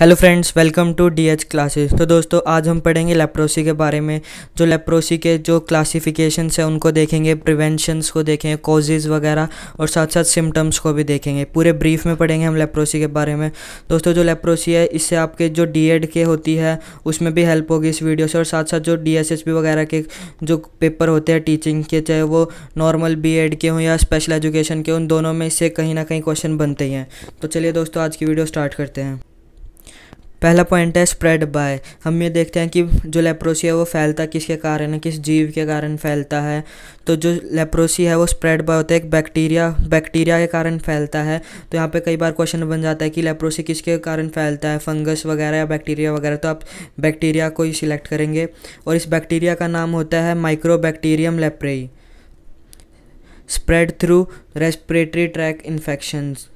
Hello friends welcome to DH classes तो दोस्तों आज हम पढ़ेंगे लेप्रोसी के बारे में जो लेप्रोसी के जो क्लासिफिकेशंस हैं उनको देखेंगे प्रिवेंशंस को देखेंगे कॉजेज़ वगैरह और साथ साथ सिम्टम्स को भी देखेंगे पूरे ब्रीफ में पढ़ेंगे हम लेप्रोसी के बारे में दोस्तों जो लेप्रोसी है इससे आपके जो डी के होती है उसमें भी हेल्प होगी इस वीडियो से और साथ साथ जो डी वगैरह के जो पेपर होते हैं टीचिंग के चाहे वो नॉर्मल बी के हों या स्पेशल एजुकेशन के उन दोनों में इससे कहीं ना कहीं क्वेश्चन बनते ही हैं तो चलिए दोस्तों आज की वीडियो स्टार्ट करते हैं पहला पॉइंट है स्प्रेड बाय हम ये देखते हैं कि जो लेप्रोसी है वो फैलता किसके कारण है किस जीव के कारण फैलता है तो जो लेप्रोसी है वो स्प्रेड बाय होता है एक बैक्टीरिया बैक्टीरिया के कारण फैलता है तो यहाँ पे कई बार क्वेश्चन बन जाता है कि लेप्रोसी किसके कारण फैलता है फंगस वगैरह या बैक्टीरिया वगैरह तो आप बैक्टीरिया को ही सिलेक्ट करेंगे और इस बैक्टीरिया का नाम होता है mycobacterium leprae spread through respiratory track infections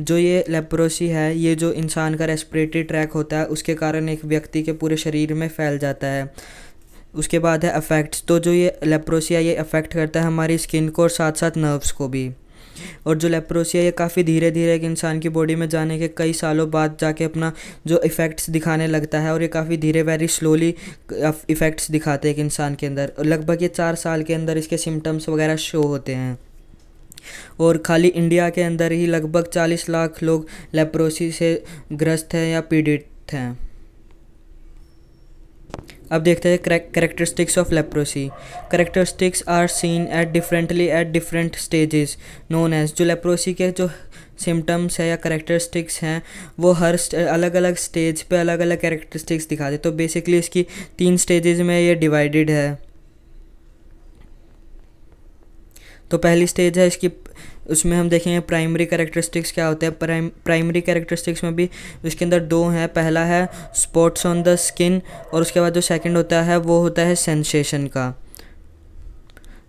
जो ये लेप्रोसी है ये जो इंसान का रेस्परेटरी ट्रैक होता है उसके कारण एक व्यक्ति के पूरे शरीर में फैल जाता है उसके बाद है अफेक्ट्स तो जो ये लेप्रोसिया ये अफेक्ट करता है हमारी स्किन को और साथ साथ नर्व्स को भी और जो लेप्रोसिया ये काफ़ी धीरे धीरे एक इंसान की बॉडी में जाने के कई सालों बाद जाके अपना जो इफ़ेक्ट्स दिखाने लगता है और ये काफ़ी धीरे वेरी स्लोली इफ़ेक्ट्स दिखाते हैं एक इंसान के अंदर लगभग ये चार साल के अंदर इसके सिम्टम्स वगैरह शो होते हैं और खाली इंडिया के अंदर ही लगभग 40 लाख लोग लेप्रोसी से ग्रस्त हैं या पीड़ित हैं अब देखते हैं characteristics of leprosy characteristics are seen at differently at different stages known as जो लेप्रोसी के जो सिम्टम्स है या करेक्टरिस्टिक्स हैं वो हर अलग अलग स्टेज पे अलग अलग करेक्टरिस्टिक्स दिखाते तो बेसिकली इसकी तीन स्टेजेस में ये डिवाइडेड है तो पहली स्टेज है इसकी उसमें हम देखेंगे प्राइमरी कैरेक्टरिस्टिक्स क्या होते हैं प्राइम प्राइमरी कैरेक्टरिस्टिक्स में भी उसके अंदर दो हैं पहला है स्पॉट्स ऑन द स्किन और उसके बाद जो सेकंड होता है वो होता है सेंसेशन का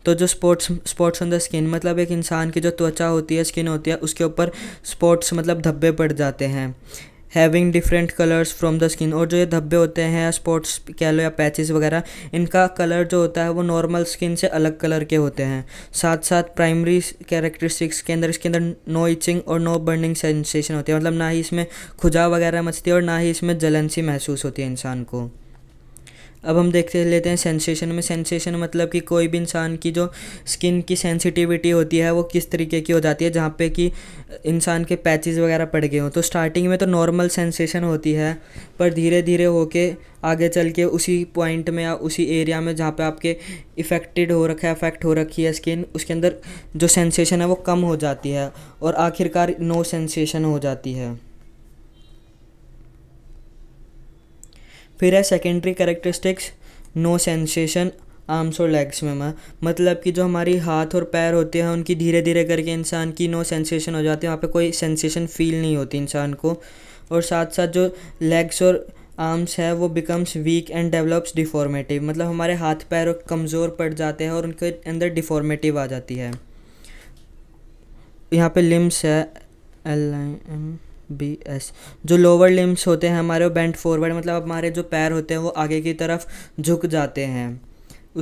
तो जो spots spots on the skin मतलब एक इंसान की जो त्वचा होती है स्किन होती है उसके ऊपर स्पॉट्स मतलब धब्बे पड़ जाते हैं having different colours from the skin और जो ये धब्बे होते हैं स्पॉट्स कह लो या पैचेस वगैरह इनका कलर जो होता है वो नॉर्मल स्किन से अलग कलर के होते हैं साथ साथ प्राइमरी कैरेक्टरिस्टिक्स के अंदर इसके अंदर नो इचिंग और नो बर्निंग सेंसेशन होती है मतलब ना ही इसमें खुजा वगैरह मचती है और ना ही इसमें जलन सी महसूस होती है इंसान को अब हम देखते लेते हैं सेंसेशन में सेंसेशन मतलब कि कोई भी इंसान की जो स्किन की सेंसिटिविटी होती है वो किस तरीके की हो जाती है जहाँ पे कि इंसान के पैचेस वगैरह पड़ गए हों तो स्टार्टिंग में तो नॉर्मल सेंसेशन होती है पर धीरे धीरे होके आगे चल के उसी पॉइंट में या उसी एरिया में जहाँ पे आपके इफ़ेक्टेड हो रखा है अफेक्ट हो रखी है स्किन उसके अंदर जो सेंसेशन है वो कम हो जाती है और आखिरकार नो सेंसेशन हो जाती है फिर है secondary characteristics no sensation arms और लेग्स में मैं मतलब कि जो हमारी हाथ और पैर होते हैं उनकी धीरे धीरे करके इंसान की नो सेंसेशन हो जाती है वहाँ पे कोई सेंसेशन फील नहीं होती इंसान को और साथ साथ जो लेग्स और आर्म्स है वो becomes weak and develops deformative मतलब हमारे हाथ पैर कमज़ोर पड़ जाते हैं और उनके अंदर डिफॉर्मेटिव आ जाती है यहाँ पे लिम्स है L I M B S जो लोअर लिम्स होते हैं हमारे वो बेंट फॉरवर्ड मतलब हमारे जो पैर होते हैं वो आगे की तरफ झुक जाते हैं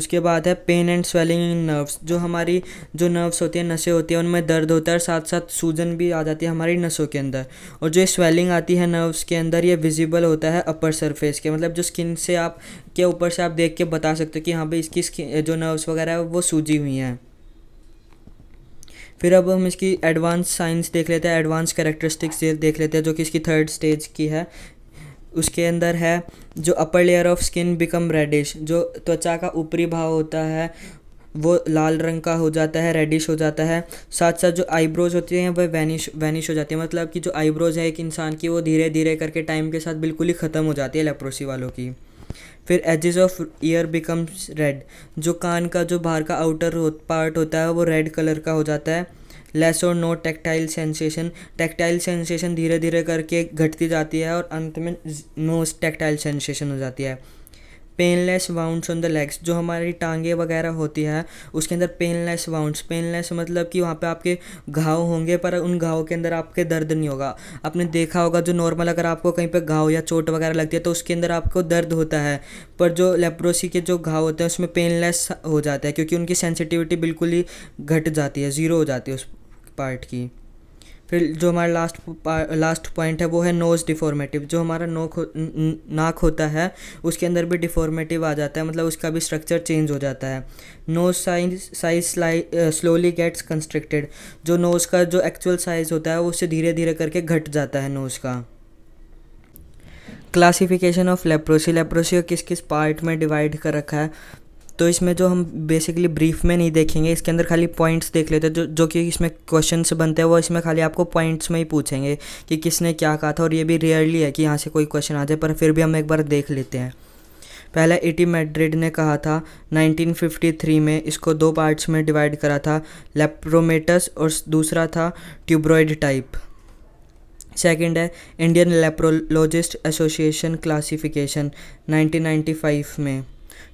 उसके बाद है pain and swelling in nerves जो हमारी जो नर्व्स होती है नसें होती हैं उनमें दर्द होता है और साथ साथ सूजन भी आ जाती है हमारी नसों के अंदर और जो स्वेलिंग आती है नर्व्स के अंदर ये विजिबल होता है अपर सरफेस के मतलब जो स्किन से आप के ऊपर से आप देख के बता सकते हो कि हाँ भाई इसकी स्किन जो नर्व्स वगैरह है वो सूजी हुई हैं फिर अब हम इसकी एडवांस साइंस देख लेते हैं एडवांस करेक्टरिस्टिक्स देख लेते हैं जो कि इसकी थर्ड स्टेज की है उसके अंदर है जो upper layer of skin become reddish जो त्वचा का ऊपरी भाव होता है वो लाल रंग का हो जाता है रेडिश हो जाता है साथ साथ जो आईब्रोज होती हैं वह वैनिश वैनिश हो जाती है मतलब कि जो आईब्रोज है एक इंसान की वो धीरे धीरे करके टाइम के साथ बिल्कुल ही ख़त्म हो जाती है लेप्रोसी वालों की फिर edges of ear becomes red जो कान का जो बाहर का आउटर पार्ट होता है वो रेड कलर का हो जाता है लेस और no tactile sensation tactile sensation धीरे धीरे करके घटती जाती है और अंत में नो टेक्टाइल सेंसेशन हो जाती है painless wounds on the legs जो हमारी टांगे वगैरह होती हैं उसके अंदर पेनलेस वाउंड्स पेनलेस मतलब कि वहाँ पे आपके घाव होंगे पर उन घाव के अंदर आपके दर्द नहीं होगा आपने देखा होगा जो नॉर्मल अगर आपको कहीं पे घाव या चोट वगैरह लगती है तो उसके अंदर आपको दर्द होता है पर जो लेप्रोसी के जो घाव होते हैं उसमें पेनलेस हो जाता है क्योंकि उनकी सेंसिटिविटी बिल्कुल ही घट जाती है ज़ीरो हो जाती है उस पार्ट की फिर जो हमारा लास्ट लास्ट पॉइंट है वो है नोज़ डिफॉर्मेटिव जो हमारा नोक हो, नाक होता है उसके अंदर भी डिफॉर्मेटिव आ जाता है मतलब उसका भी स्ट्रक्चर चेंज हो जाता है nose size size slowly gets constricted जो नोज़ का जो एक्चुअल साइज़ होता है वो उससे धीरे धीरे करके घट जाता है नोज़ का क्लासिफिकेशन ऑफ लेप्रोसी लेप्रोसी को किस किस पार्ट में डिवाइड कर रखा है तो इसमें जो हम बेसिकली ब्रीफ में नहीं देखेंगे इसके अंदर खाली पॉइंट्स देख लेते हैं जो जो कि इसमें क्वेश्चन बनते हैं वो इसमें खाली आपको पॉइंट्स में ही पूछेंगे कि किसने क्या कहा था और ये भी रेयरली है कि यहाँ से कोई क्वेश्चन आ जाए पर फिर भी हम एक बार देख लेते हैं पहला टी e मेड्रिड ने कहा था 1953 में इसको दो पार्ट्स में डिवाइड करा था लेप्रोमेटस और दूसरा था ट्यूब्रॉइड टाइप सेकंड है इंडियन लेप्रोलॉजिस्ट एसोसिएशन क्लासिफिकेशन 1995 में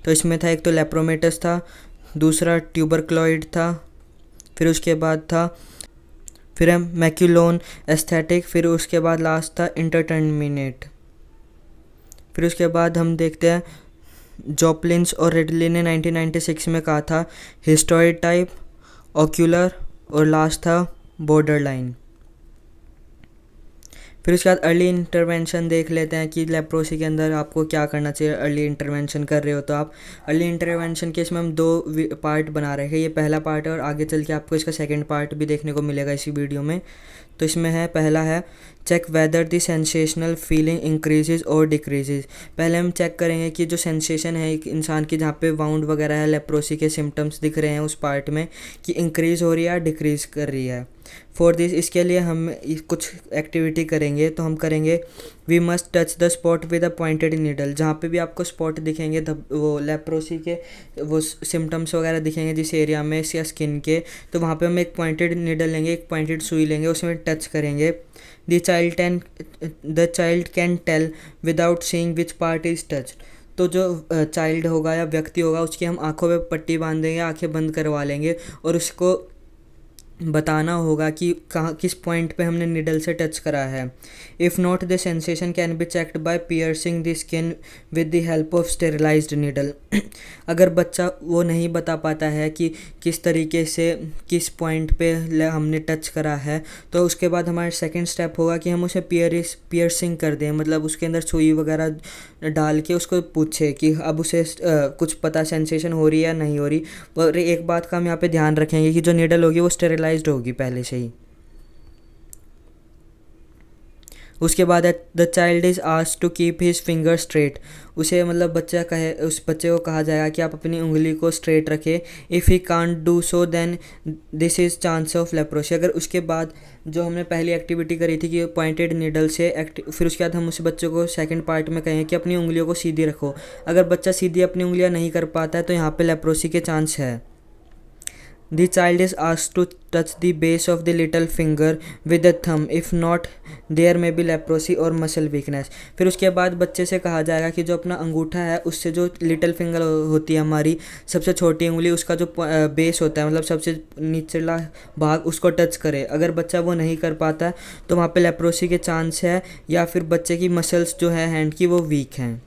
तो इसमें था एक तो लेप्रोमेटस था दूसरा ट्यूबरक्लॉइड था फिर उसके बाद था फिर हम मैक्यूलोन एस्थेटिक फिर उसके बाद लास्ट था इंटरटर्मिनेट फिर उसके बाद हम देखते हैं जॉपलिन्स और रेडली ने 1996 में कहा था हिस्टोरी टाइप ऑक्यूलर और लास्ट था बॉर्डर लाइन फिर उसके बाद अर्ली इंटरवेंशन देख लेते हैं कि लेप्रोसी के अंदर आपको क्या करना चाहिए अर्ली इंटरवेंशन कर रहे हो तो आप अर्ली इंटरवेंशन के इसमें हम दो पार्ट बना रहे हैं ये पहला पार्ट है और आगे चल के आपको इसका सेकेंड पार्ट भी देखने को मिलेगा इसी वीडियो में तो इसमें है पहला है check whether the sensational feeling increases और डिक्रीजेज पहले हम चेक करेंगे कि जो सेंसेशन है एक इंसान की जहाँ पे वाउंड वगैरह है लेप्रोसी के सिम्टम्स दिख रहे हैं उस पार्ट में कि इंक्रीज़ हो रही है या डिक्रीज़ कर रही है फॉर दिस इसके लिए हम कुछ एक्टिविटी करेंगे तो हम करेंगे we must touch the spot with a pointed needle जहाँ पे भी आपको स्पॉट दिखेंगे वो लेप्रोसी के वो सिम्टम्स वगैरह दिखेंगे जिस एरिया में या स्किन के तो वहाँ पे हम एक पॉइंटेड नीडल लेंगे एक पॉइंटेड सुई लेंगे उसमें टच करेंगे the child can the child can tell without seeing which part is touch तो जो चाइल्ड होगा या व्यक्ति होगा उसकी हम आंखों पे पट्टी बांध देंगे आंखें बंद करवा लेंगे और उसको बताना होगा कि कहाँ किस पॉइंट पे हमने निडल से टच करा है if not the sensation can be checked by piercing the skin with the help of sterilized needle अगर बच्चा वो नहीं बता पाता है कि किस तरीके से किस पॉइंट पे हमने टच करा है तो उसके बाद हमारा सेकेंड स्टेप होगा कि हम उसे पियर पियर्सिंग कर दें मतलब उसके अंदर सुई वगैरह डाल के उसको पूछे कि अब उसे आ, कुछ पता सेंसेशन हो रही है या नहीं हो रही और एक बात का हम यहाँ पे ध्यान रखेंगे कि जो निडल होगी वो स्टेरिलाइज प्रेशराइज्ड होगी पहले से ही उसके बाद द चाइल्ड इज़ आज to keep his finger straight उसे मतलब बच्चा कहे उस बच्चे को कहा जाएगा कि आप अपनी उंगली को स्ट्रेट रखें if he can do so then this is chance of leprosy अगर उसके बाद जो हमने पहली एक्टिविटी करी थी कि पॉइंटेड निडल से एक्ट फिर उसके बाद हम उस बच्चे को सेकंड पार्ट में कहें कि अपनी उंगलियों को सीधी रखो अगर बच्चा सीधी अपनी उंगलियां नहीं कर पाता है तो यहाँ पे लेप्रोसी के चांस है The child is asked to touch the base of the little finger with the thumb. If not, there may be leprosy और muscle weakness. फिर उसके बाद बच्चे से कहा जाएगा कि जो अपना अंगूठा है उससे जो little finger होती है हमारी सबसे छोटी उंगली उसका जो बेस होता है मतलब सबसे निचला भाग उसको टच करे अगर बच्चा वो नहीं कर पाता तो वहाँ पे लेप्रोसी के चांस है या फिर बच्चे की मसल्स जो है हैंड की वो वीक हैं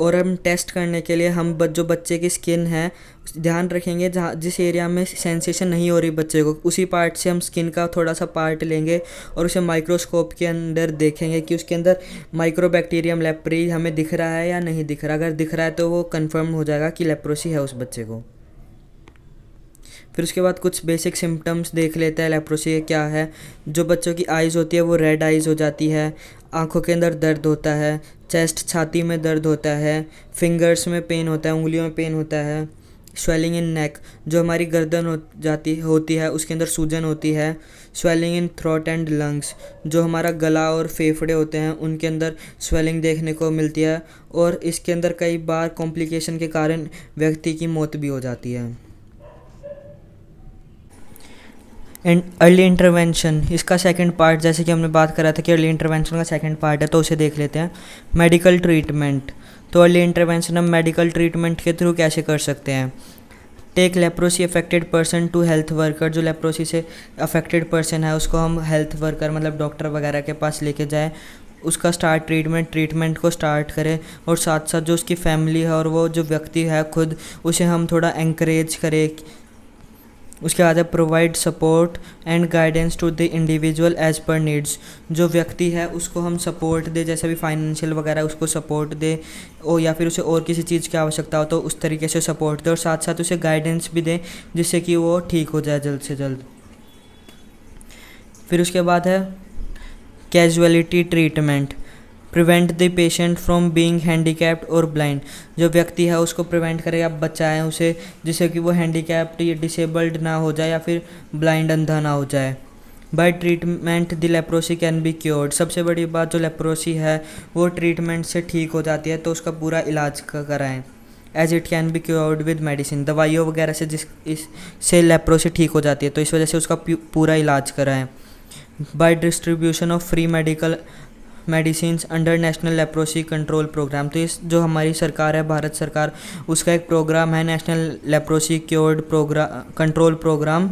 और हम टेस्ट करने के लिए हम जो बच्चे की स्किन है ध्यान रखेंगे जहाँ जिस एरिया में सेंसेशन नहीं हो रही बच्चे को उसी पार्ट से हम स्किन का थोड़ा सा पार्ट लेंगे और उसे माइक्रोस्कोप के अंदर देखेंगे कि उसके अंदर माइक्रो बैक्टीरियम लेप्री हमें दिख रहा है या नहीं दिख रहा अगर दिख रहा है तो वो कन्फर्म हो जाएगा कि लेप्रोसी है उस बच्चे को फिर उसके बाद कुछ बेसिक सिम्टम्स देख लेते हैं लेप्रोसी क्या है जो बच्चों की आइज़ होती है वो रेड आइज़ हो जाती है आँखों के अंदर दर्द होता है चेस्ट छाती में दर्द होता है फिंगर्स में पेन होता है उंगलियों में पेन होता है स्वेलिंग इन नेक जो हमारी गर्दन हो जाती होती है उसके अंदर सूजन होती है swelling in throat and lungs जो हमारा गला और फेफड़े होते हैं उनके अंदर स्वेलिंग देखने को मिलती है और इसके अंदर कई बार कॉम्प्लिकेशन के कारण व्यक्ति की मौत भी हो जाती है एंड अर्ली इंटरवेंशन इसका सेकंड पार्ट जैसे कि हमने बात करा था कि अर्ली इंटरवेंशन का सेकंड पार्ट है तो उसे देख लेते हैं मेडिकल ट्रीटमेंट तो अर्ली इंटरवेंशन हम मेडिकल ट्रीटमेंट के थ्रू कैसे कर सकते हैं take leprosy affected person to health worker जो लेप्रोसी से अफेक्टेड पर्सन है उसको हम हेल्थ वर्कर मतलब डॉक्टर वगैरह के पास लेके जाए उसका स्टार्ट ट्रीटमेंट ट्रीटमेंट को स्टार्ट करें और साथ साथ जो उसकी फैमिली है और वो जो व्यक्ति है खुद उसे हम थोड़ा एंकरेज करें उसके बाद है provide support and guidance to the individual as per needs जो व्यक्ति है उसको हम सपोर्ट दे जैसे भी फाइनेंशियल वगैरह उसको सपोर्ट दे और या फिर उसे और किसी चीज़ की आवश्यकता हो तो उस तरीके से सपोर्ट दे और साथ साथ उसे गाइडेंस भी दें जिससे कि वो ठीक हो जाए जल्द से जल्द फिर उसके बाद है casualty treatment prevent the patient from being handicapped और ब्लाइंड जो व्यक्ति है उसको प्रिवेंट करेगा बचाए उसे जिससे कि वो हैंडीकैप्ड या डिसेबल्ड ना हो जाए या फिर ब्लाइंड अंधा ना हो जाए by treatment the leprosy can be cured सबसे बड़ी बात जो लेप्रोसी है वो ट्रीटमेंट से ठीक हो जाती है तो उसका पूरा इलाज कराएँ as it can be cured with medicine दवाइयों वगैरह से जिस इस से लेप्रोसी ठीक हो जाती है तो इस वजह से उसका पूरा इलाज कराएं by distribution of free medical medicine under national leprosy control programme तो इस जो हमारी सरकार है भारत सरकार उसका एक प्रोग्राम है national leprosy cured programme control programme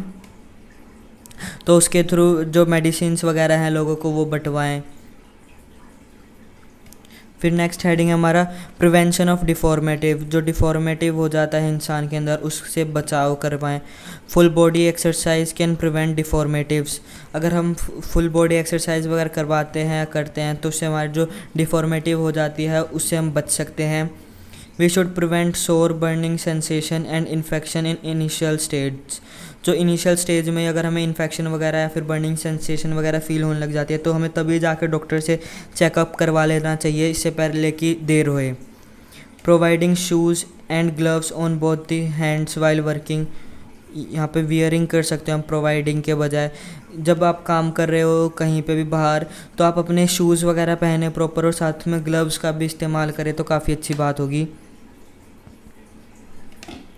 तो उसके थ्रू जो मेडिसिन वगैरह हैं लोगों को वो बंटवाएँ फिर नेक्स्ट हेडिंग है हमारा प्रिवेंशन ऑफ डिफॉर्मेटिव जो डिफॉर्मेटिव हो जाता है इंसान के अंदर उससे बचाव कर पाएँ full body exercise can prevent deformities अगर हम फुल बॉडी एक्सरसाइज वगैरह करवाते हैं करते हैं तो उससे हमारी जो डिफॉर्मेटिव हो जाती है उससे हम बच सकते हैं we should prevent sore burning sensation and infection in initial stage जो इनिशियल स्टेज में अगर हमें इन्फेक्शन वगैरह या फिर बर्निंग सेंसेशन वगैरह फील होने लग जाती है तो हमें तभी जाकर डॉक्टर से चेकअप करवा लेना चाहिए इससे पहले कि देर होए providing shoes and gloves on both the hands while working यहाँ पे वियरिंग कर सकते हो हम प्रोवाइडिंग के बजाय जब आप काम कर रहे हो कहीं पे भी बाहर तो आप अपने शूज़ वगैरह पहने प्रॉपर और साथ में ग्लव्स का भी इस्तेमाल करें तो काफ़ी अच्छी बात होगी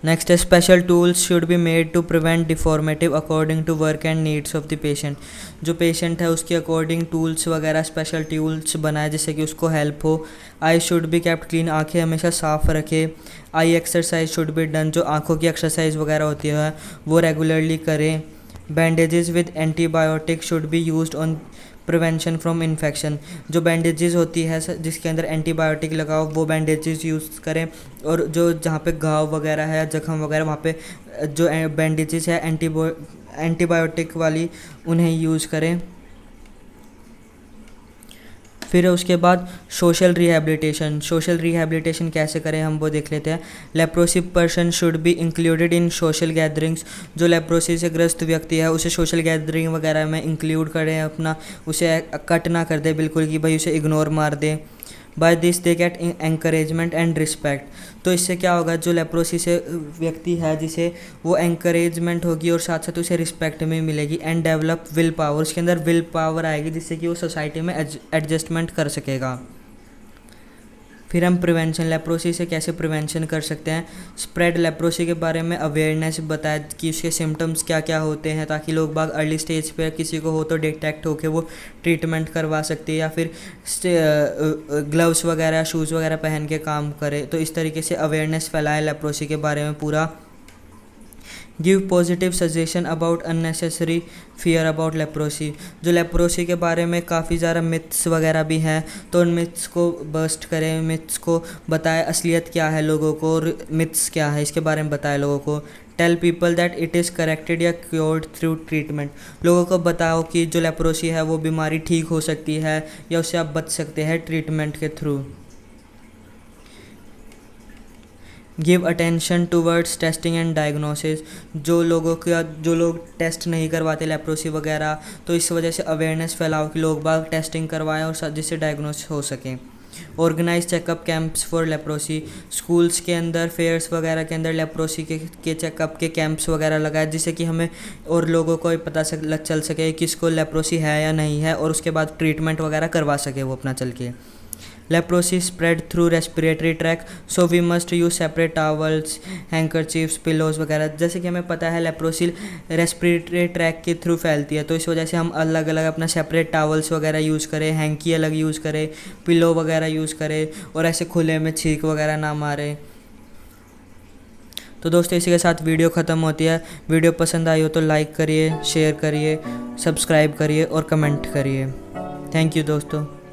नेक्स्ट है special tools should be made to prevent deformity according to work and needs of the patient जो पेशेंट है उसके अकॉर्डिंग टूल्स वगैरह स्पेशल टूल्स बनाए जैसे कि उसको हेल्प हो eye should be kept clean आंखें हमेशा साफ रखे eye exercise should be done जो आंखों की एक्सरसाइज वगैरह होती है वो रेगुलरली करें bandages with antibiotic should be use on prevention from infection जो बैंडेजेस होती है जिसके अंदर एंटीबायोटिक लगाओ वो बैंडेजेस यूज़ करें और जो जहाँ पे घाव वगैरह है जख्म वगैरह वहाँ पे जो बैंडेजेस है एंटीबो एंटीबायोटिक वाली उन्हें यूज़ करें फिर उसके बाद सोशल रिहेबिलिटेशन सोशल रिहेबिलिटेशन कैसे करें हम वो देख लेते हैं leprosy person should be included in social gatherings जो लेप्रोसी से ग्रस्त व्यक्ति है उसे सोशल गैदरिंग वगैरह में इंक्लूड करें अपना उसे कट ना कर दे बिल्कुल कि भाई उसे इग्नोर मार दें by this they get encouragement and respect तो इससे क्या होगा जो लेप्रोसी से व्यक्ति है जिसे वो एंकरेजमेंट होगी और साथ साथ उसे रिस्पेक्ट भी मिलेगी एंड डेवलप विल पावर उसके अंदर विल पावर आएगी जिससे कि वो सोसाइटी में एडजस्टमेंट कर सकेगा फिर हम प्रिवेंशन लेप्रोसी से कैसे प्रिवेंशन कर सकते हैं स्प्रेड लेप्रोसी के बारे में अवेयरनेस बताया कि उसके सिम्टम्स क्या क्या होते हैं ताकि लोग बाग अर्ली स्टेज पर किसी को हो तो डिटेक्ट होकर वो ट्रीटमेंट करवा सकते हैं या फिर ग्लव्स वगैरह शूज़ वगैरह पहन के काम करे तो इस तरीके से अवेयरनेस फैलाए लेप्रोसी के बारे में पूरा give positive suggestion about unnecessary fear about leprosy जो लेप्रोसी के बारे में काफ़ी ज़्यादा मिथ्स वगैरह भी हैं तो उन मिथ्स को बर्स्ट करें मिथ्स को बताएं असलियत क्या है लोगों को और मिथ्स क्या है इसके बारे में बताएं लोगों को tell people that it is corrected या क्योर्ड थ्रू ट्रीटमेंट लोगों को बताओ कि जो लेप्रोसी है वो बीमारी ठीक हो सकती है या उससे आप बच सकते हैं ट्रीटमेंट के through give attention towards testing and diagnosis जो लोगों का जो लोग टेस्ट नहीं करवाते लेप्रोसी वगैरह तो इस वजह से अवेयरनेस फैलाओ कि लोग बाग टेस्टिंग करवाएं और जिससे डायग्नोस हो सकें organise checkup camps for leprosy schools के अंदर फेयर्स वगैरह के अंदर लेप्रोसी के के चेकअप के कैंप्स वगैरह लगाए जिससे कि हमें और लोगों को पता सक, चल सके किसको लेप्रोसी है या नहीं है और उसके बाद ट्रीटमेंट वगैरह करवा सके वो अपना चल के Leprosy spread through respiratory tract, so we must use separate towels, handkerchiefs, pillows वगैरह जैसे कि हमें पता है leprosy respiratory ट्रैक के थ्रू फैलती है तो इस वजह से हम अलग अलग अपना सेपरेट टावल्स वगैरह यूज़ करें हैंकी अलग यूज़ करें पिलो वगैरह यूज़ करें और ऐसे खुले में छींक वगैरह ना मारें तो दोस्तों इसी के साथ वीडियो ख़त्म होती है वीडियो पसंद आई हो तो लाइक करिए शेयर करिए सब्सक्राइब करिए और कमेंट करिए थैंक यू दोस्तों